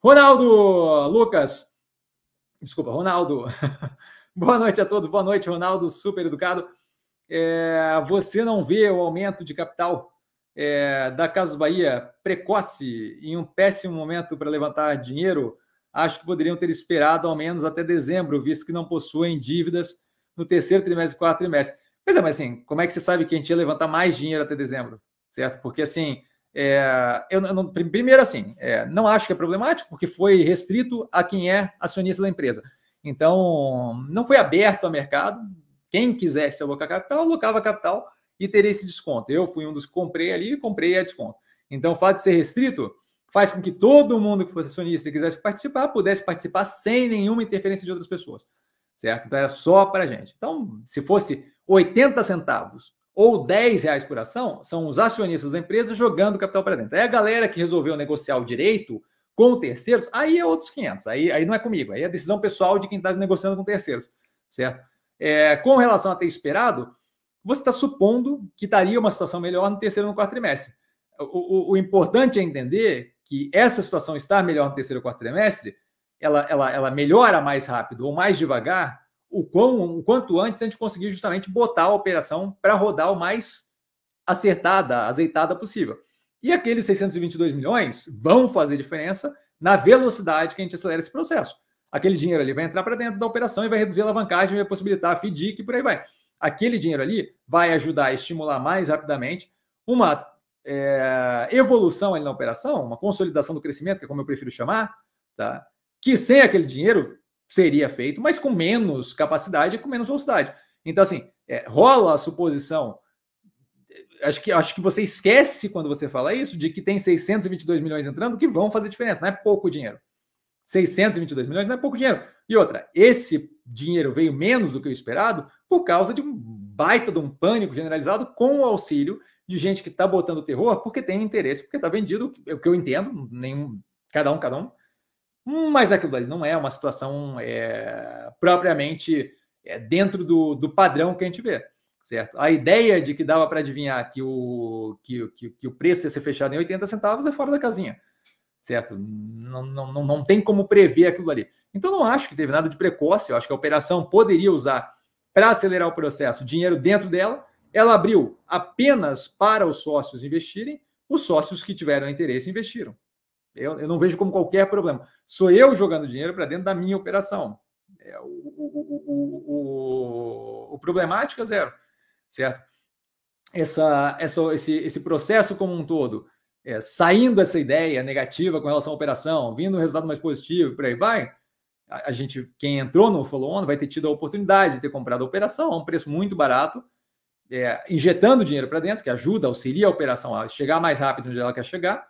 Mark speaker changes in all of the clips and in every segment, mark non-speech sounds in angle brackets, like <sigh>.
Speaker 1: Ronaldo, Lucas, desculpa, Ronaldo. <laughs> boa noite a todos, boa noite, Ronaldo, super educado. É, você não vê o aumento de capital é, da Casas Bahia precoce em um péssimo momento para levantar dinheiro? Acho que poderiam ter esperado ao menos até dezembro, visto que não possuem dívidas no terceiro trimestre e quarto trimestre. Pois é, mas assim, como é que você sabe que a gente ia levantar mais dinheiro até dezembro? Certo? Porque assim, é, eu, não, primeiro, assim, é, não acho que é problemático, porque foi restrito a quem é acionista da empresa. Então, não foi aberto ao mercado. Quem quisesse alocar capital, alocava capital e teria esse desconto. Eu fui um dos que comprei ali e comprei a desconto. Então, o fato de ser restrito faz com que todo mundo que fosse acionista e quisesse participar, pudesse participar sem nenhuma interferência de outras pessoas. Certo? Então, era só para a gente. Então, se fosse 80 centavos ou 10 reais por ação, são os acionistas da empresa jogando capital para dentro. É a galera que resolveu negociar o direito com terceiros, aí é outros 500, aí, aí não é comigo, aí é decisão pessoal de quem está negociando com terceiros, certo? É, com relação a ter esperado, você está supondo que estaria uma situação melhor no terceiro ou no quarto trimestre. O, o, o, importante é entender que essa situação estar melhor no terceiro ou quarto trimestre, ela, ela, ela melhora mais rápido ou mais devagar o, quão, o quanto antes a gente conseguir justamente botar a operação para rodar o mais acertada, azeitada possível. E aqueles 622 milhões vão fazer diferença na velocidade que a gente acelera esse processo. Aquele dinheiro ali vai entrar para dentro da operação e vai reduzir a alavancagem, vai possibilitar a FDIC e por aí vai. Aquele dinheiro ali vai ajudar a estimular mais rapidamente uma é, evolução ali na operação, uma consolidação do crescimento, que é como eu prefiro chamar, tá? que sem aquele dinheiro seria feito, mas com menos capacidade e com menos velocidade. Então, assim, é, rola a suposição. Acho que, acho que você esquece quando você fala isso, de que tem 622 milhões entrando que vão fazer diferença, não é pouco dinheiro. 622 milhões não é pouco dinheiro. E outra, esse dinheiro veio menos do que o esperado por causa de um baita de um pânico generalizado com o auxílio de gente que está botando terror porque tem interesse, porque está vendido, é o que eu entendo, nenhum, cada um, cada um, Hum, mas aquilo ali não é uma situação é, propriamente é, dentro do, do padrão que a gente vê. Certo? A ideia de que dava para adivinhar que o, que, que, que o preço ia ser fechado em 80 centavos é fora da casinha certo? Não, não, não, não tem como prever aquilo ali. Então, não acho que teve nada de precoce. Eu acho que a operação poderia usar para acelerar o processo dinheiro dentro dela. Ela abriu apenas para os sócios investirem. Os sócios que tiveram interesse investiram. Eu, eu não vejo como qualquer problema. Sou eu jogando dinheiro para dentro da minha operação. É, o, o, o, o, problemático é zero, certo? Essa, essa, esse, esse processo como um todo, é, saindo essa ideia negativa com relação à operação, vindo um resultado mais positivo, por aí vai, a, a gente, quem entrou no follow-on vai ter tido a oportunidade de ter comprado a operação a um preço muito barato, é, injetando dinheiro para dentro, que ajuda, auxilia a operação a chegar mais rápido onde ela quer chegar,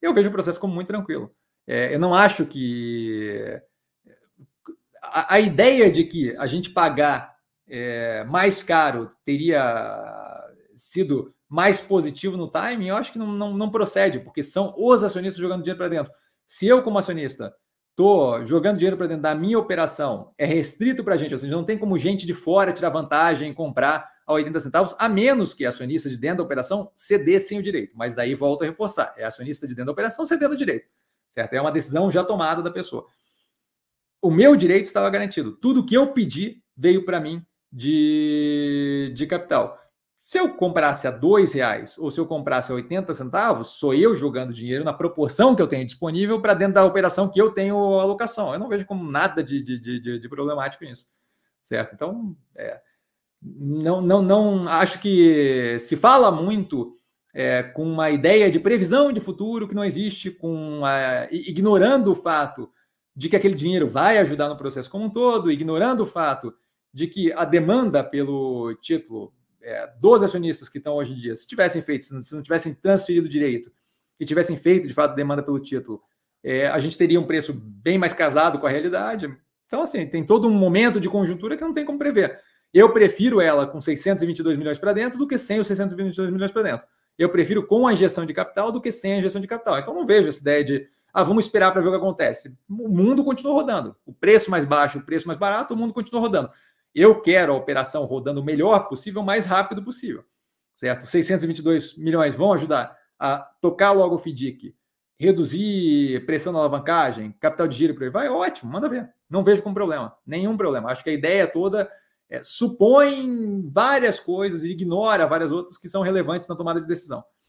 Speaker 1: eu vejo o processo como muito tranquilo. É, eu não acho que. A, a, ideia de que a gente pagar é, mais caro teria sido mais positivo no timing, eu acho que não, não, não procede, porque são os acionistas jogando dinheiro para dentro. Se eu, como acionista, estou jogando dinheiro para dentro da minha operação, é restrito para a gente, ou seja, não tem como gente de fora tirar vantagem, comprar a 80 centavos, a menos que acionista de dentro da operação cedessem o direito. Mas daí volto a reforçar: é acionista de dentro da operação cedendo o direito. Certo? É uma decisão já tomada da pessoa. O meu direito estava garantido. Tudo que eu pedi veio para mim de, de capital. Se eu comprasse a dois reais ou se eu comprasse a 80 centavos, sou eu jogando dinheiro na proporção que eu tenho disponível para dentro da operação que eu tenho alocação. Eu não vejo como nada de, de, de, de problemático nisso, certo? Então, é, não, não, não acho que se fala muito é, com uma ideia de previsão de futuro que não existe, com a, ignorando o fato de que aquele dinheiro vai ajudar no processo como um todo, ignorando o fato de que a demanda pelo título é, dos acionistas que estão hoje em dia, se tivessem feito, se não, se não tivessem transferido direito e tivessem feito de fato demanda pelo título, é, a gente teria um preço bem mais casado com a realidade. Então, assim, tem todo um momento de conjuntura que não tem como prever. Eu prefiro ela com 622 milhões para dentro do que sem os 622 milhões para dentro. Eu prefiro com a injeção de capital do que sem a injeção de capital. Então não vejo essa ideia de ah, vamos esperar para ver o que acontece. O mundo continua rodando. O preço mais baixo, o preço mais barato, o mundo continua rodando. Eu quero a operação rodando o melhor possível, o mais rápido possível. Certo? 622 milhões vão ajudar a tocar logo o FDIC, reduzir pressão na alavancagem, capital de giro para ele. vai, ótimo, manda ver. Não vejo como problema, nenhum problema. Acho que a ideia toda é, supõe várias coisas e ignora várias outras que são relevantes na tomada de decisão.